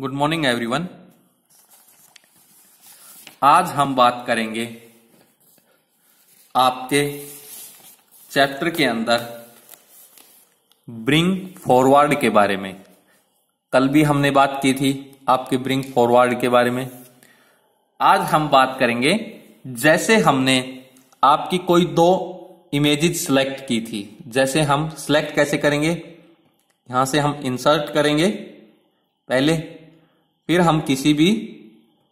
good morning everyone आज हम बात करेंगे आपके चैप्टर के अंदर ब्रिंग फॉरवर्ड के बारे में कल भी हमने बात की थी आपके ब्रिंग फॉरवर्ड के बारे में आज हम बात करेंगे जैसे हमने आपकी कोई दो इमेजेस सिलेक्ट की थी जैसे हम सिलेक्ट कैसे करेंगे यहां से हम इंसर्ट करेंगे पहले फिर हम किसी भी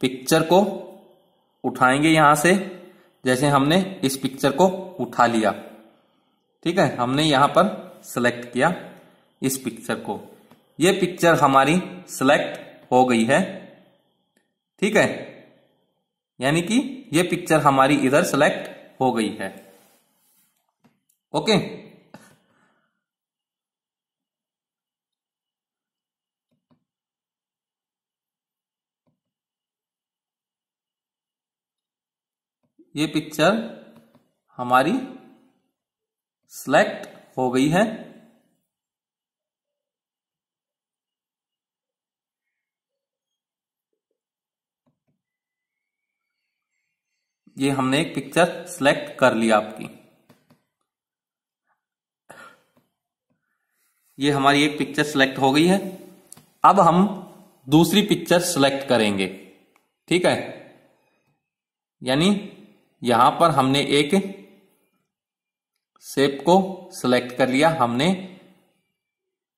पिक्चर को उठाएंगे यहां से जैसे हमने इस पिक्चर को उठा लिया ठीक है हमने यहां पर सेलेक्ट किया इस पिक्चर को ये पिक्चर हमारी सेलेक्ट हो गई है ठीक है यानी कि यह पिक्चर हमारी इधर सेलेक्ट हो गई है ओके ये पिक्चर हमारी सिलेक्ट हो गई है ये हमने एक पिक्चर सिलेक्ट कर लिया आपकी ये हमारी एक पिक्चर सिलेक्ट हो गई है अब हम दूसरी पिक्चर सिलेक्ट करेंगे ठीक है यानी यहां पर हमने एक सेप को सिलेक्ट कर लिया हमने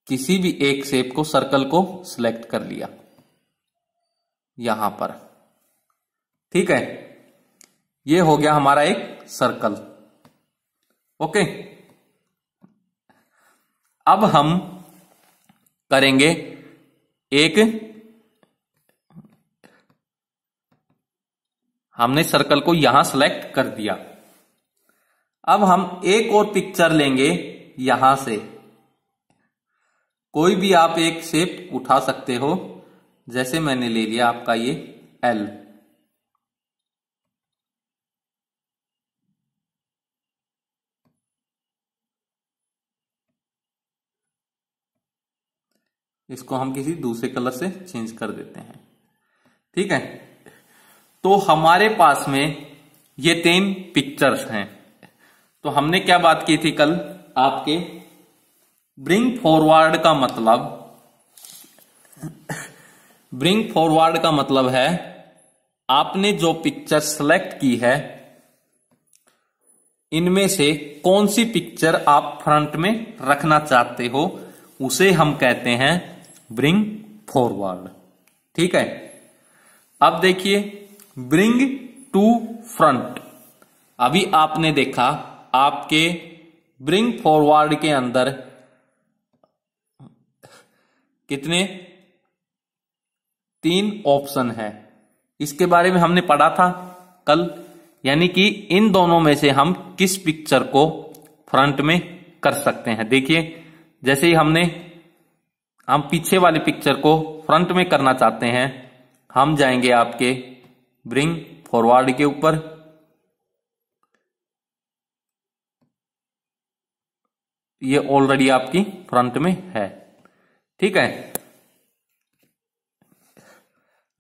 किसी भी एक सेप को सर्कल को सिलेक्ट कर लिया यहां पर ठीक है ये हो गया हमारा एक सर्कल ओके अब हम करेंगे एक हमने सर्कल को यहां सेलेक्ट कर दिया अब हम एक और पिक्चर लेंगे यहां से कोई भी आप एक शेप उठा सकते हो जैसे मैंने ले लिया आपका ये एल इसको हम किसी दूसरे कलर से चेंज कर देते हैं ठीक है तो हमारे पास में ये तीन पिक्चर्स हैं तो हमने क्या बात की थी कल आपके ब्रिंग फॉरवर्ड का मतलब ब्रिंग फॉरवर्ड का मतलब है आपने जो पिक्चर सेलेक्ट की है इनमें से कौन सी पिक्चर आप फ्रंट में रखना चाहते हो उसे हम कहते हैं ब्रिंग फॉरवर्ड ठीक है अब देखिए ब्रिंग टू फ्रंट अभी आपने देखा आपके ब्रिंग फॉरवर्ड के अंदर कितने तीन ऑप्शन है इसके बारे में हमने पढ़ा था कल यानी कि इन दोनों में से हम किस पिक्चर को फ्रंट में कर सकते हैं देखिए जैसे ही हमने हम पीछे वाली पिक्चर को फ्रंट में करना चाहते हैं हम जाएंगे आपके ब्रिंग फॉरवर्ड के ऊपर ये ऑलरेडी आपकी फ्रंट में है ठीक है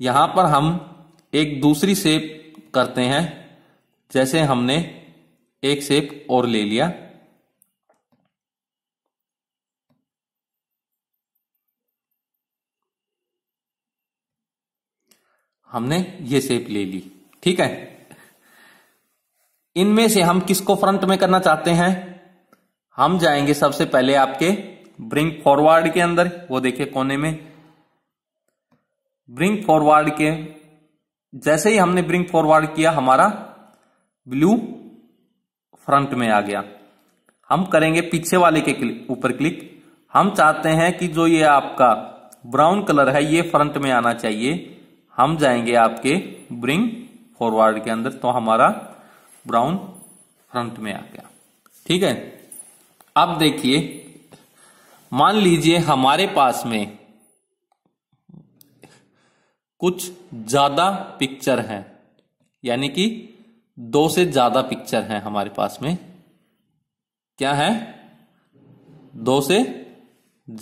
यहां पर हम एक दूसरी सेप करते हैं जैसे हमने एक सेप और ले लिया हमने ये शेप ले ली ठीक है इनमें से हम किसको फ्रंट में करना चाहते हैं हम जाएंगे सबसे पहले आपके ब्रिंग फॉरवर्ड के अंदर वो देखिए कोने में ब्रिंग फॉरवर्ड के जैसे ही हमने ब्रिंग फॉरवर्ड किया हमारा ब्लू फ्रंट में आ गया हम करेंगे पीछे वाले के ऊपर क्लिक हम चाहते हैं कि जो ये आपका ब्राउन कलर है ये फ्रंट में आना चाहिए हम जाएंगे आपके ब्रिंग फॉरवर्ड के अंदर तो हमारा ब्राउन फ्रंट में आ गया ठीक है अब देखिए मान लीजिए हमारे पास में कुछ ज्यादा पिक्चर हैं यानी कि दो से ज्यादा पिक्चर हैं हमारे पास में क्या है दो से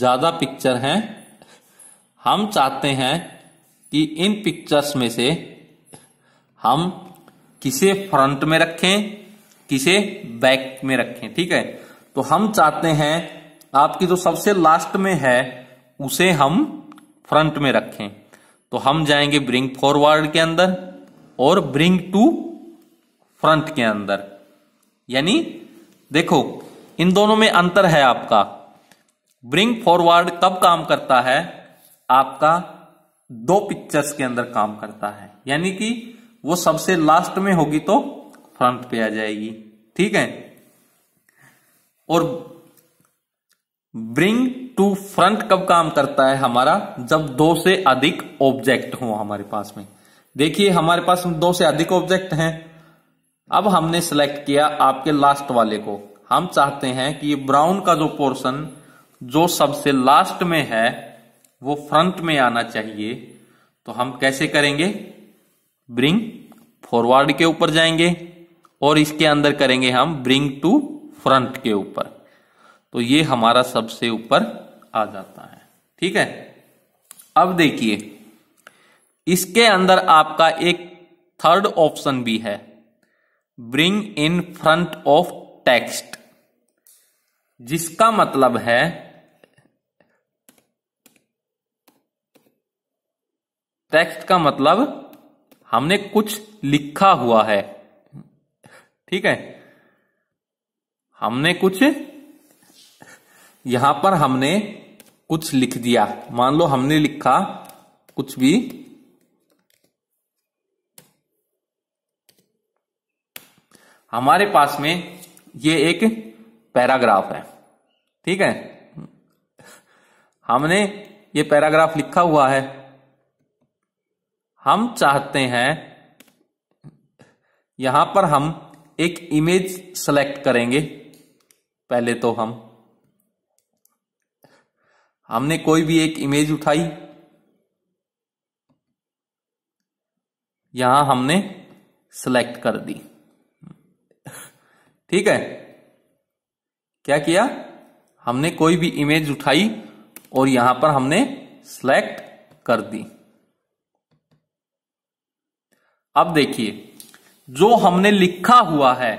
ज्यादा पिक्चर हैं हम चाहते हैं कि इन पिक्चर्स में से हम किसे फ्रंट में रखें किसे बैक में रखें ठीक है तो हम चाहते हैं आपकी जो सबसे लास्ट में है उसे हम फ्रंट में रखें तो हम जाएंगे ब्रिंग फॉरवर्ड के अंदर और ब्रिंग टू फ्रंट के अंदर यानी देखो इन दोनों में अंतर है आपका ब्रिंग फॉरवर्ड कब काम करता है आपका दो पिक्चर्स के अंदर काम करता है यानी कि वो सबसे लास्ट में होगी तो फ्रंट पे आ जाएगी ठीक है और ब्रिंग टू फ्रंट कब काम करता है हमारा जब दो से अधिक ऑब्जेक्ट हो हमारे पास में देखिए हमारे पास दो से अधिक ऑब्जेक्ट हैं अब हमने सेलेक्ट किया आपके लास्ट वाले को हम चाहते हैं कि ब्राउन का जो पोर्शन जो सबसे लास्ट में है वो फ्रंट में आना चाहिए तो हम कैसे करेंगे ब्रिंग फॉरवर्ड के ऊपर जाएंगे और इसके अंदर करेंगे हम ब्रिंग टू फ्रंट के ऊपर तो ये हमारा सबसे ऊपर आ जाता है ठीक है अब देखिए इसके अंदर आपका एक थर्ड ऑप्शन भी है bring in front of text जिसका मतलब है टेक्स्ट का मतलब हमने कुछ लिखा हुआ है ठीक है हमने कुछ यहां पर हमने कुछ लिख दिया मान लो हमने लिखा कुछ भी हमारे पास में ये एक पैराग्राफ है ठीक है हमने ये पैराग्राफ लिखा हुआ है हम चाहते हैं यहां पर हम एक इमेज सेलेक्ट करेंगे पहले तो हम हमने कोई भी एक इमेज उठाई यहां हमने सेलेक्ट कर दी ठीक है क्या किया हमने कोई भी इमेज उठाई और यहां पर हमने सेलेक्ट कर दी अब देखिए जो हमने लिखा हुआ है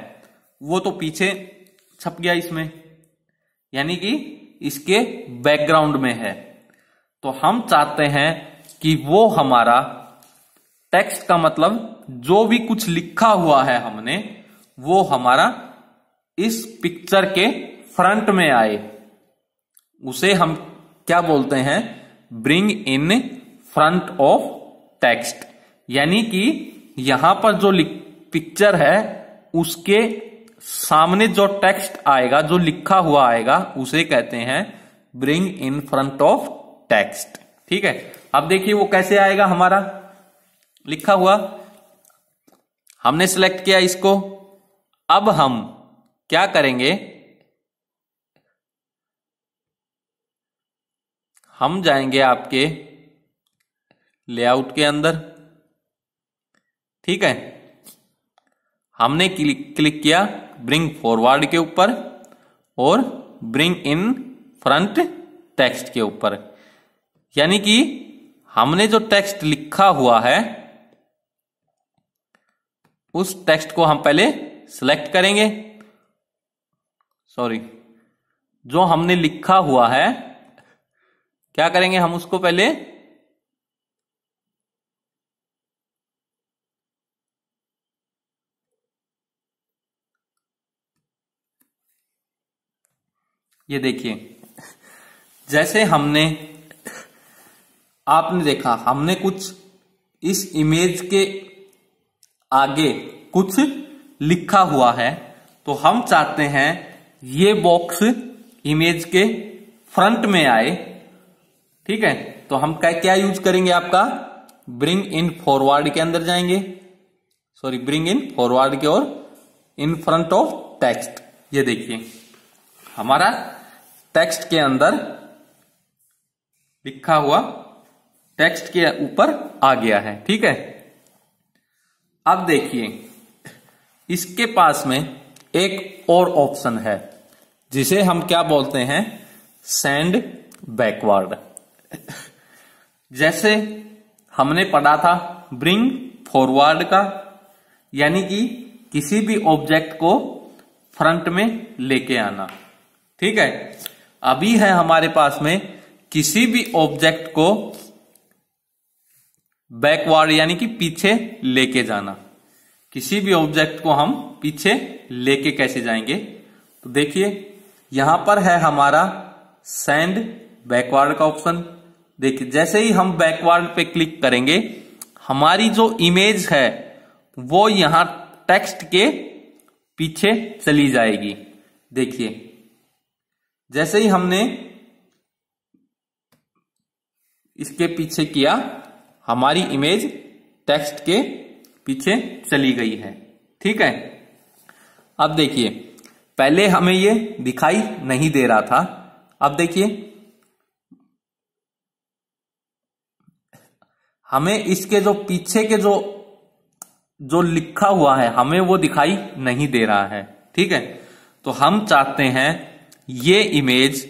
वो तो पीछे छप गया इसमें यानी कि इसके बैकग्राउंड में है तो हम चाहते हैं कि वो हमारा टेक्स्ट का मतलब जो भी कुछ लिखा हुआ है हमने वो हमारा इस पिक्चर के फ्रंट में आए उसे हम क्या बोलते हैं bring in front of text यानी कि यहां पर जो पिक्चर है उसके सामने जो टेक्स्ट आएगा जो लिखा हुआ आएगा उसे कहते हैं bring in front of text ठीक है अब देखिए वो कैसे आएगा हमारा लिखा हुआ हमने सेलेक्ट किया इसको अब हम क्या करेंगे हम जाएंगे आपके लेआउट के अंदर ठीक है हमने क्लिक क्लिक किया ब्रिंग फॉरवर्ड के ऊपर और ब्रिंग इन फ्रंट टेक्स्ट के ऊपर यानी कि हमने जो टेक्स्ट लिखा हुआ है उस टेक्स्ट को हम पहले सिलेक्ट करेंगे सॉरी जो हमने लिखा हुआ है क्या करेंगे हम उसको पहले ये देखिए जैसे हमने आपने देखा हमने कुछ इस इमेज के आगे कुछ लिखा हुआ है तो हम चाहते हैं ये बॉक्स इमेज के फ्रंट में आए ठीक है तो हम क्या क्या यूज करेंगे आपका ब्रिंग इन फॉरवर्ड के अंदर जाएंगे सॉरी ब्रिंग इन फॉरवर्ड के और इन फ्रंट ऑफ टेक्स्ट ये देखिए हमारा टेक्स्ट के अंदर लिखा हुआ टेक्स्ट के ऊपर आ गया है ठीक है अब देखिए इसके पास में एक और ऑप्शन है जिसे हम क्या बोलते हैं सेंड बैकवर्ड जैसे हमने पढ़ा था ब्रिंग फॉरवर्ड का यानी कि किसी भी ऑब्जेक्ट को फ्रंट में लेके आना ठीक है अभी है हमारे पास में किसी भी ऑब्जेक्ट को बैकवर्ड यानी कि पीछे लेके जाना किसी भी ऑब्जेक्ट को हम पीछे लेके कैसे जाएंगे तो देखिए यहां पर है हमारा सेंड बैकवर्ड का ऑप्शन देखिए जैसे ही हम बैकवर्ड पे क्लिक करेंगे हमारी जो इमेज है वो यहां टेक्स्ट के पीछे चली जाएगी देखिए जैसे ही हमने इसके पीछे किया हमारी इमेज टेक्स्ट के पीछे चली गई है ठीक है अब देखिए पहले हमें ये दिखाई नहीं दे रहा था अब देखिए हमें इसके जो पीछे के जो जो लिखा हुआ है हमें वो दिखाई नहीं दे रहा है ठीक है तो हम चाहते हैं ये इमेज